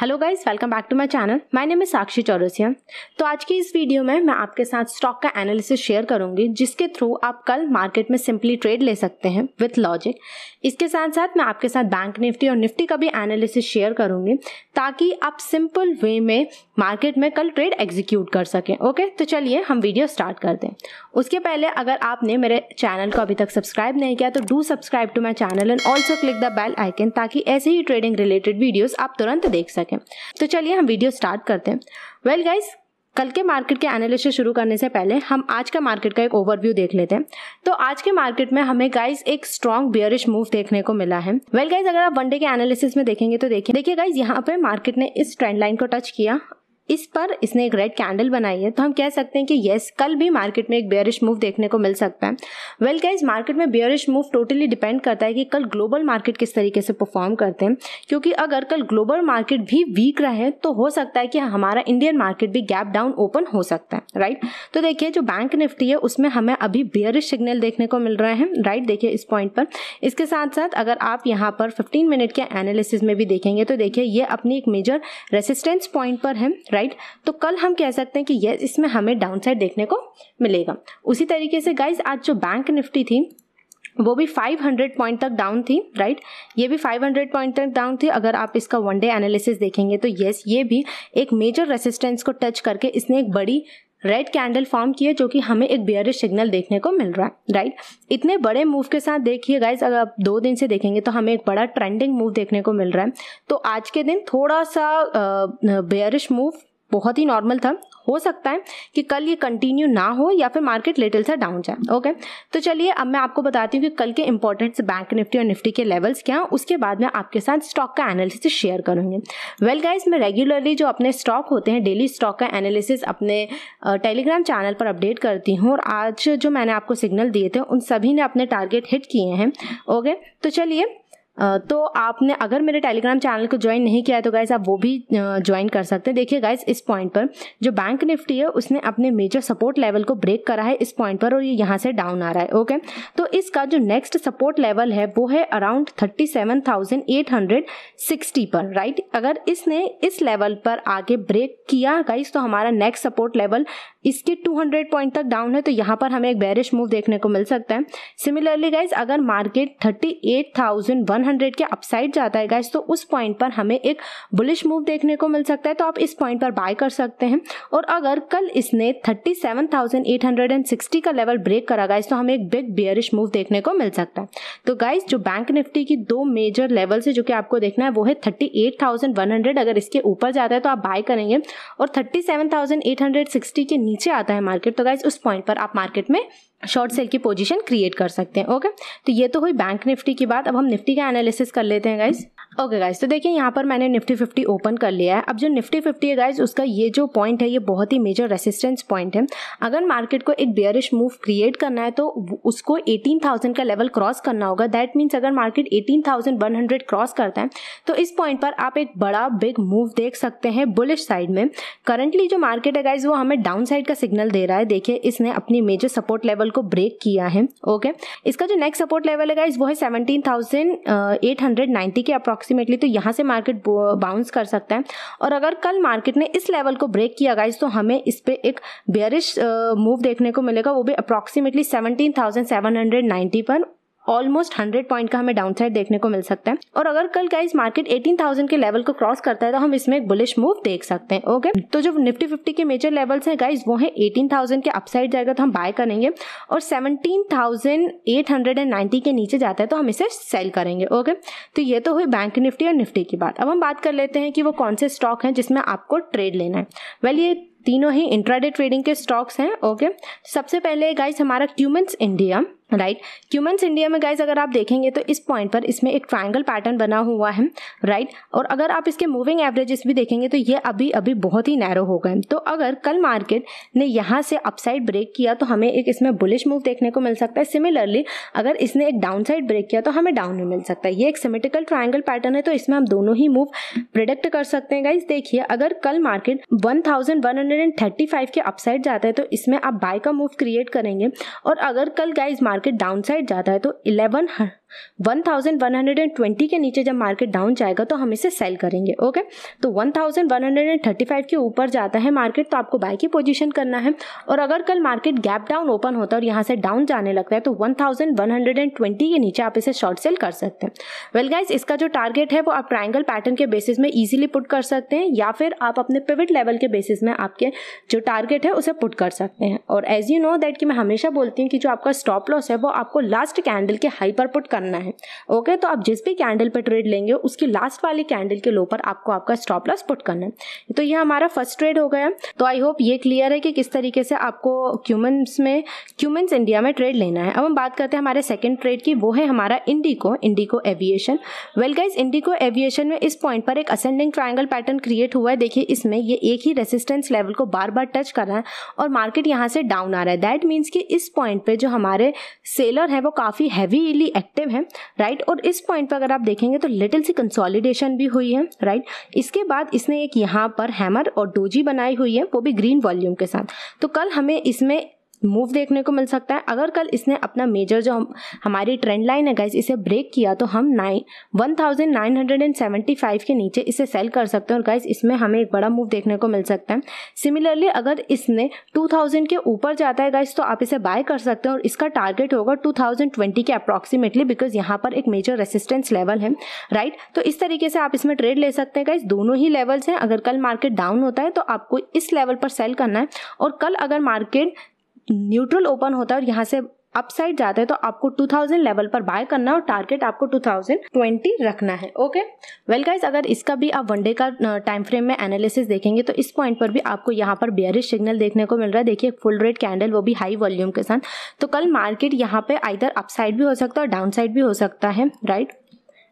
Hello guys welcome back to my channel my name Sakshi Chaurasia तो आज की इस वीडियो में मैं आपके साथ स्टॉक का एनालिसिस शेयर करूंगी जिसके थ्रू आप कल मार्केट में सिंपली ट्रेड ले सकते हैं विथ लॉजिक इसके साथ साथ मैं आपके साथ बैंक निफ्टी और निफ्टी का भी एनालिसिस शेयर करूंगी ताकि आप सिंपल वे में मार्केट में कल ट्रेड एग्जीक्यूट कर सकें ओके तो चलिए हम वीडियो स्टार्ट कर दें उसके पहले अगर आपने मेरे चैनल को अभी तक सब्सक्राइब नहीं किया तो do subscribe to my channel and also click the bell icon ताकि ऐसे ही ट्रेडिंग रिलेटेड वीडियोज़ आप तुरंत देख सकें सकें तो चलिए हम वीडियो स्टार्ट करते हैं वेल well गाइज़ कल के मार्केट के एनालिसिस शुरू करने से पहले हम आज का मार्केट का एक ओवरव्यू देख लेते हैं तो आज के मार्केट में हमें गाइस एक स्ट्रॉन्ग बियरिश मूव देखने को मिला है वेल well गाइस अगर आप वनडे के एनालिसिस में देखेंगे तो देखिए देखिए गाइस यहाँ पे मार्केट ने इस ट्रेंड लाइन को टच किया इस पर इसने एक रेड कैंडल बनाई है तो हम कह सकते हैं कि येस कल भी मार्केट में एक बेयरिश मूव देखने को मिल सकता है वेल गाइज मार्केट में बेयरिश मूव टोटली डिपेंड करता है कि कल ग्लोबल मार्केट किस तरीके से परफॉर्म करते हैं क्योंकि अगर कल ग्लोबल मार्केट भी वीक रहे तो हो सकता है कि हमारा इंडियन मार्केट भी गैप डाउन ओपन हो सकता है राइट तो देखिए जो बैंक निफ्टी है उसमें हमें अभी बेयरिश सिग्नल देखने को मिल रहे हैं राइट देखिए इस पॉइंट पर इसके साथ साथ अगर आप यहाँ पर फिफ्टीन मिनट के एनालिसिस में भी देखेंगे तो देखिए ये अपनी एक मेजर रेसिस्टेंस पॉइंट पर है राइट तो कल हम कह सकते हैं कि यस इसमें हमें डाउनसाइड देखने को मिलेगा उसी तरीके से गाइज आज जो बैंक निफ्टी थी वो भी 500 पॉइंट तक डाउन थी राइट ये भी 500 पॉइंट तक डाउन थी अगर आप इसका वन डे एनालिसिस देखेंगे तो यस ये भी एक मेजर रेसिस्टेंस को टच करके इसने एक बड़ी रेड कैंडल फॉर्म की है जो कि हमें एक बेयरिश सिग्नल देखने को मिल रहा है राइट इतने बड़े मूव के साथ देखिए गाइज अगर आप दो दिन से देखेंगे तो हमें एक बड़ा ट्रेंडिंग मूव देखने को मिल रहा है तो आज के दिन थोड़ा सा बियरिश मूव बहुत ही नॉर्मल था हो सकता है कि कल ये कंटिन्यू ना हो या फिर मार्केट लिटिल सा डाउन जाए ओके तो चलिए अब मैं आपको बताती हूँ कि कल के इंपॉर्टेंट बैंक निफ्टी और निफ्टी के लेवल्स क्या उसके उसके बाद मैं आपके साथ स्टॉक का एनालिसिस शेयर करूँगी वेल गाइज मैं रेगुलरली जो अपने स्टॉक होते हैं डेली स्टॉक का एनालिसिस अपने टेलीग्राम चैनल पर अपडेट करती हूँ और आज जो मैंने आपको सिग्नल दिए थे उन सभी ने अपने टारगेट हिट किए हैं ओके तो चलिए तो आपने अगर मेरे टेलीग्राम चैनल को ज्वाइन नहीं किया है तो गाइज आप वो भी ज्वाइन कर सकते हैं देखिए गाइज इस पॉइंट पर जो बैंक निफ्टी है उसने अपने मेजर सपोर्ट लेवल को ब्रेक करा है इस पॉइंट पर और ये यहाँ से डाउन आ रहा है ओके तो इसका जो नेक्स्ट सपोर्ट लेवल है वो है around thirty seven thousand eight hundred sixty पर राइट अगर इसने इस लेवल पर आगे ब्रेक किया गाइज तो हमारा नेक्स्ट सपोर्ट लेवल इसके 200 पॉइंट तक डाउन है तो यहाँ पर हमें एक बैरिश मूव देखने को मिल सकता है सिमिलरली गाइज अगर market thirty eight thousand one 100 के अपसाइड जाता है गाइस तो उस पॉइंट पर हमें एक बुलिश मूव देखने को मिल सकता है तो आप इस पॉइंट पर बाय कर सकते हैं और अगर कल इसने 37,860 का लेवल ब्रेक करा गाइस तो हमें एक बिग बियरिश मूव देखने को मिल सकता है तो गाइस जो बैंक निफ्टी की दो मेजर लेवल से जो कि आपको देखना है वो है थर्टी अगर इसके ऊपर जाता है तो आप बाय करेंगे और थर्टी के नीचे आता है मार्केट तो गाइज उस पॉइंट पर आप मार्केट में शॉर्ट सेल की पोजीशन क्रिएट कर सकते हैं ओके तो ये तो हुई बैंक निफ्टी की बात अब हम निफ्टी का एनालिसिस कर लेते हैं गाइज़ ओके okay गाइज तो देखिए यहाँ पर मैंने निफ्टी फिफ्टी ओपन कर लिया है अब जो निफ्टी फिफ्टी है गाइज उसका ये जो पॉइंट है ये बहुत ही मेजर रेसिस्टेंस पॉइंट है अगर मार्केट को एक बेयरिश मूव क्रिएट करना है तो उसको 18,000 का लेवल क्रॉस करना होगा दैट मीन्स अगर मार्केट 18,100 क्रॉस करता है तो इस पॉइंट पर आप एक बड़ा बिग मूव देख सकते हैं बुलिश साइड में करंटली जो मार्केट है गाइज वो हमें डाउन साइड का सिग्नल दे रहा है देखिए इसने अपनी मेजर सपोर्ट लेवल को ब्रेक किया है ओके okay? इसका जो नेक्स्ट सपोर्ट लेवल है गाइज वो है सेवनटीन के अप्रॉक्स अप्रॉक्सीमेटली तो यहाँ से मार्केट बाउंस कर सकता है और अगर कल मार्केट ने इस लेवल को ब्रेक किया गाइज तो हमें इस पर एक बेरिश मूव देखने को मिलेगा वो भी approximately seventeen thousand seven hundred ninety पर ऑलमोस्ट हंड्रेड पॉइंट का हमें डाउन साइड देखने को मिल सकता है और अगर कल का इस मार्केट एटीन थाउजेंड के लेवल को क्रॉस करता है तो हम इसमें एक बुलिश मूव देख सकते हैं ओके तो जो निफ्टी फिफ्टी के मेजर लेवल्स हैं गाइज वो है एटीन थाउजेंड के अपसाइड जाएगा तो हम बाय करेंगे और seventeen thousand eight hundred and ninety के नीचे जाता है तो हम इसे सेल करेंगे ओके तो ये तो हुई बैंक निफ्टी और निफ्टी की बात अब हम बात कर लेते हैं कि वो कौन से स्टॉक हैं जिसमें आपको ट्रेड लेना है वेल ये तीनों ही इंट्राडे ट्रेडिंग के स्टॉक्स हैं ओके सबसे पहले गाइस हमारा Cummins India right Cummins India में गाइज अगर आप देखेंगे तो इस पॉइंट पर इसमें एक ट्राइंगल पैटर्न बना हुआ है राइट right? और अगर आप इसके मूविंग एवरेजेस भी देखेंगे तो ये अभी अभी बहुत ही नैरो हो गए तो अगर कल मार्केट ने यहाँ से अपसाइड ब्रेक किया तो हमें एक इसमें बुलिश मूव देखने को मिल सकता है सिमिलरली अगर इसने एक डाउन साइड ब्रेक किया तो हमें डाउन में मिल सकता है ये एक सिमेटिकल ट्राइंगल पैटर्न है तो इसमें हम दोनों ही मूव प्रिडिक्ट कर सकते हैं गाइज देखिए अगर कल मार्केट वन के अपसाइड जाता है तो इसमें आप बाय का मूव क्रिएट करेंगे और अगर कल guys market market down side जाता है तो इलेवन 1120 के नीचे जब मार्केट डाउन जाएगा तो हम इसे सेल करेंगे ओके तो 1135 के ऊपर जाता है मार्केट तो आपको बाय की पोजीशन करना है और अगर कल मार्केट गैप डाउन ओपन होता है और यहाँ से डाउन जाने लगता है तो 1120 के नीचे आप इसे शॉर्ट सेल कर सकते हैं वेल well गाइज इसका जो टारगेट है वो आप ट्राइंगल पैटर्न के बेसिस में ईजिली पुट कर सकते हैं या फिर आप अपने पिविट लेवल के बेसिस में आपके जो टारगेट है उसे पुट कर सकते हैं और एज यू नो दैट कि मैं हमेशा बोलती हूँ कि जो आपका स्टॉप लॉस है वो आपको लास्ट कैंडल के हाई पर पुट करना है ओके तो आप जिस भी कैंडल पर ट्रेड लेंगे उसकी लास्ट वाली कैंडल के लो पर आपको आपका स्टॉप लॉस पुट करना है तो ये हमारा फर्स्ट ट्रेड हो गया तो आई होप ये क्लियर है कि किस तरीके से आपको क्यूमेंस में क्यूमेंस इंडिया में ट्रेड लेना है अब हम बात करते हैं हमारे सेकेंड ट्रेड की वो है हमारा Indigo Indigo aviation well guys Indigo aviation में इस पॉइंट पर एक असेंडिंग ट्राइंगल पैटर्न क्रिएट हुआ है देखिए इसमें ये एक ही रेसिस्टेंस लेवल को बार बार टच कर रहा है और मार्केट यहाँ से डाउन आ रहा है दैट मीन्स कि इस पॉइंट पे जो हमारे सेलर हैं वो काफ़ी हैवीली एक्टिव सेम है राइट और इस पॉइंट पर अगर आप देखेंगे तो लिटिल सी कंसोलिडेशन भी हुई है राइट इसके बाद इसने एक यहाँ पर हैमर और डोजी बनाई हुई है वो भी ग्रीन वॉल्यूम के साथ तो कल हमें इसमें मूव देखने को मिल सकता है अगर कल इसने अपना मेजर जो हम हमारी ट्रेंड लाइन है गाइज इसे ब्रेक किया तो हम nine one thousand nine hundred and seventy five के नीचे इसे सेल कर सकते हैं और गाइज इसमें हमें एक बड़ा मूव देखने को मिल सकता है सिमिलरली अगर इसने टू थाउजेंड के ऊपर जाता है गाइज तो आप इसे बाय कर सकते हैं और इसका टारगेट होगा टू थाउजेंड ट्वेंटी के अप्रॉक्सीमेटली बिकॉज यहाँ पर एक मेजर रेसिस्टेंस लेवल है राइट right? तो इस तरीके से आप इसमें ट्रेड ले सकते हैं गाइज दोनों ही लेवल्स हैं अगर कल मार्केट डाउन होता है तो आपको इस लेवल पर सेल करना है और कल अगर मार्केट न्यूट्रल ओपन होता है और यहाँ से अपसाइड जाता है तो आपको 2000 लेवल पर बाय करना है और टारगेट आपको 2020 रखना है ओके वेल गाइज अगर इसका भी आप वनडे का टाइम फ्रेम में एनालिसिस देखेंगे तो इस पॉइंट पर भी आपको यहाँ पर बेयरिश सिग्नल देखने को मिल रहा है देखिए फुल रेड कैंडल वो भी हाई वॉल्यूम के साथ तो कल मार्केट यहाँ पे आइधर अपसाइड भी हो सकता है और डाउन साइड भी हो सकता है राइट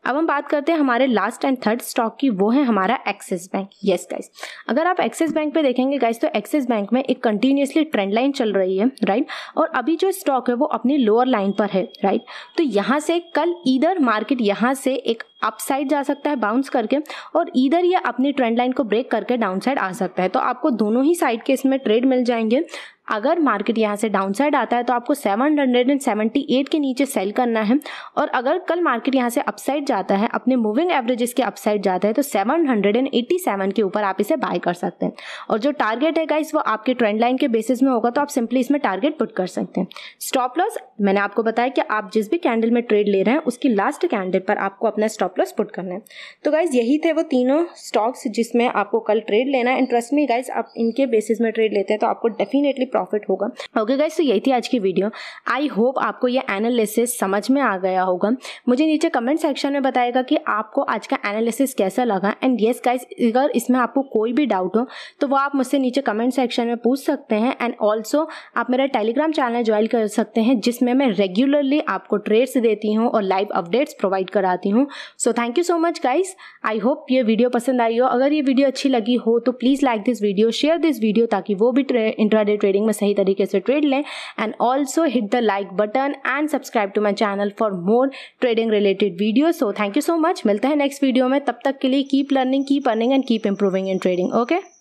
अब हम बात करते हैं हमारे लास्ट एंड थर्ड स्टॉक की वो है हमारा एक्सिस बैंक यस गाइस अगर आप एक्सिस बैंक पे देखेंगे गाइस तो एक्सिस बैंक में एक कंटिन्यूसली ट्रेंड लाइन चल रही है राइट और अभी जो स्टॉक है वो अपनी लोअर लाइन पर है राइट तो यहाँ से कल इधर मार्केट यहाँ से एक अपसाइड जा सकता है बाउंस करके और इधर ये अपनी ट्रेंड लाइन को ब्रेक करके डाउन साइड आ सकता है तो आपको दोनों ही साइड के इसमें ट्रेड मिल जाएंगे अगर मार्केट यहाँ से डाउन साइड आता है तो आपको 778 के नीचे सेल करना है और अगर कल मार्केट यहाँ से अपसाइड जाता है अपने मूविंग एवरेजेस के अपसाइड जाता है तो 787 के ऊपर आप इसे बाय कर सकते हैं और जो टारगेट है गाइस वो आपके ट्रेंड लाइन के बेसिस में होगा तो आप सिंपली इसमें टारगेट पुट कर सकते हैं स्टॉप लॉस मैंने आपको बताया कि आप जिस भी कैंडल में ट्रेड ले रहे हैं उसकी लास्ट कैंडल पर आपको अपना स्टॉप लॉस पुट करना है तो गाइज यही थे वो तीनों स्टॉक्स जिसमें आपको कल ट्रेड लेना है इंटरेस्ट में गाइज आप इनके बेसिस में ट्रेड लेते हैं तो आपको डेफिनेटली प्रॉफिट होगा ओके गाइज तो यही थी आज की वीडियो आई होप आपको ये एनालिसिस समझ में आ गया होगा मुझे नीचे कमेंट सेक्शन में बताएगा कि आपको आज का एनालिसिस कैसा लगा एंड येस गाइज अगर इसमें आपको कोई भी डाउट हो तो वो आप मुझसे नीचे कमेंट सेक्शन में पूछ सकते हैं एंड ऑल्सो आप मेरा टेलीग्राम चैनल ज्वाइन कर सकते हैं जिसमें मैं रेगुलरली आपको ट्रेड्स देती हूँ और लाइव अपडेट्स प्रोवाइड कराती हूँ so thank you so much guys I hope ये वीडियो पसंद आई हो अगर ये वीडियो अच्छी लगी हो तो please like this video share this video ताकि वो भी इंट्राडे ट्रेडिंग ट्रेडिंग में सही तरीके से ट्रेड लें and also hit the like button and subscribe to my channel for more trading related video so thank you so much मिलते हैं नेक्स्ट वीडियो में तब तक के लिए keep learning keep earning and keep improving in trading okay